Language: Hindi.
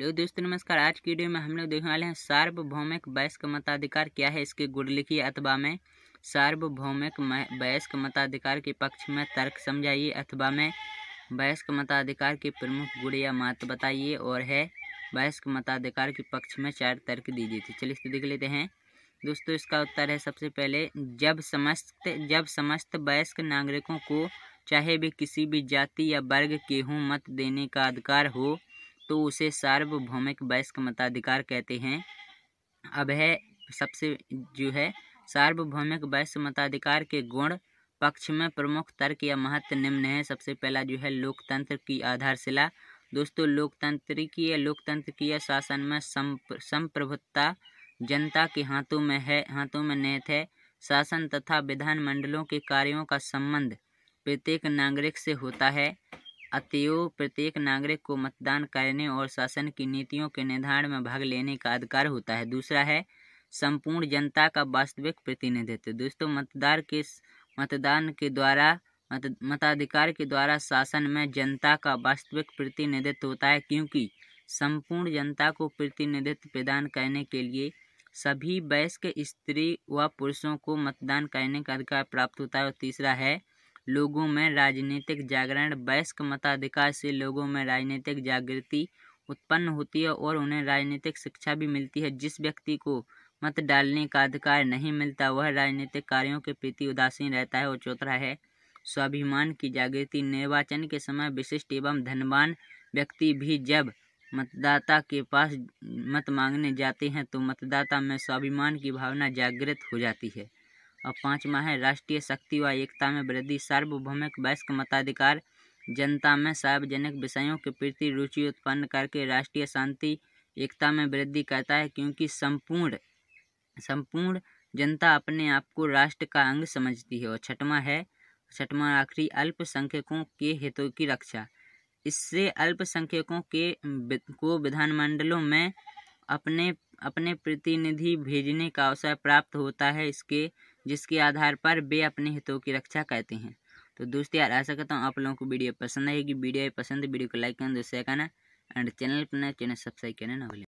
हेलो दोस्तों नमस्कार आज की वीडियो में हम लोग देखने वाले हैं सार्वभौमिक वयस्क मताधिकार क्या है इसके गुड़लिखी अथवा में सार्वभौमिक वयस्क मताधिकार के पक्ष में तर्क समझाइए अथवा में वयस्क मताधिकार के प्रमुख गुण या महत्व बताइए और है वयस्क मताधिकार के पक्ष में चार तर्क दीजिए थे तो चलिए इसको देख लेते हैं दोस्तों इसका उत्तर है सबसे पहले जब समस्त जब समस्त वयस्क नागरिकों को चाहे वे किसी भी जाति या वर्ग के हों मत देने का अधिकार हो तो उसे सार्वभौमिक वयस्क मताधिकार कहते हैं अब है सबसे जो है सार्वभौमिक वयस्क मताधिकार के गुण पक्ष में प्रमुख तर्क या महत्व निम्न है सबसे पहला जो है लोकतंत्र की आधारशिला दोस्तों लोकतंत्र की लोकतंत्र की शासन में संप्रभुता जनता के हाथों में है हाथों में निहित है शासन तथा विधानमंडलों के कार्यों का संबंध प्रत्येक नागरिक से होता है अतयो प्रत्येक नागरिक को मतदान करने और शासन की नीतियों के निर्धारण में भाग लेने का अधिकार होता है दूसरा है संपूर्ण जनता का वास्तविक प्रतिनिधित्व दोस्तों मतदार के मतदान के द्वारा मत मताधिकार के द्वारा शासन में जनता का वास्तविक प्रतिनिधित्व होता है क्योंकि संपूर्ण जनता को प्रतिनिधित्व प्रदान करने के लिए सभी वयस्क स्त्री व पुरुषों को मतदान करने का अधिकार प्राप्त होता है और तीसरा है लोगों में राजनीतिक जागरण वयस्क मताधिकार से लोगों में राजनीतिक जागृति उत्पन्न होती है और उन्हें राजनीतिक शिक्षा भी मिलती है जिस व्यक्ति को मत डालने का अधिकार नहीं मिलता वह राजनीतिक कार्यों के प्रति उदासीन रहता है और चौथा है स्वाभिमान की जागृति निर्वाचन के समय विशिष्ट एवं धनवान व्यक्ति भी जब मतदाता के पास मत मांगने जाते हैं तो मतदाता में स्वाभिमान की भावना जागृत हो जाती है और पाँचवा है राष्ट्रीय शक्ति व एकता में वृद्धि सार्वभौमिक वैश्विक मताधिकार जनता में सार्वजनिक विषयों के प्रति रुचि उत्पन्न करके राष्ट्रीय शांति एकता में वृद्धि करता है क्योंकि संपूर्ण संपूर्ण जनता अपने आप को राष्ट्र का अंग समझती है और छठवा है छठवा आखिरी अल्पसंख्यकों के हितों की रक्षा इससे अल्पसंख्यकों के को विधानमंडलों में अपने अपने प्रतिनिधि भेजने का अवसर प्राप्त होता है इसके जिसके आधार पर वे अपने हितों की रक्षा करते हैं तो दोस्तों यार ऐसा करता हूँ आप लोगों को वीडियो पसंद आएगी वीडियो पसंद वीडियो को लाइक करना दोस्तों करना एंड चैनल अपना चैनल सब्सक्राइब करना ना भूलें